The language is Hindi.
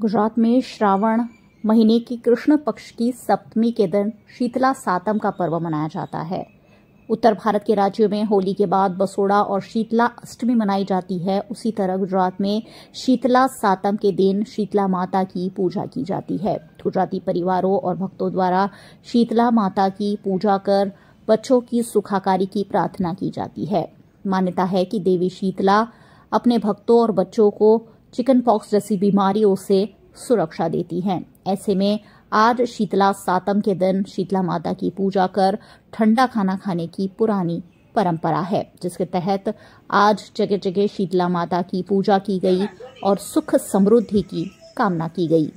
गुजरात में श्रावण महीने की कृष्ण पक्ष की सप्तमी के दिन शीतला सातम का पर्व मनाया जाता है उत्तर भारत के राज्यों में होली के बाद बसोड़ा और शीतला अष्टमी मनाई जाती है उसी तरह गुजरात में शीतला सातम के दिन शीतला माता की पूजा की जाती है गुजराती परिवारों और भक्तों द्वारा शीतला माता की पूजा कर बच्चों की सुखाकारी की प्रार्थना की जाती है मान्यता है कि देवी शीतला अपने भक्तों और बच्चों को चिकन पॉक्स जैसी बीमारियों से सुरक्षा देती हैं ऐसे में आज शीतला सातम के दिन शीतला माता की पूजा कर ठंडा खाना खाने की पुरानी परंपरा है जिसके तहत आज जगह जगह शीतला माता की पूजा की गई और सुख समृद्धि की कामना की गई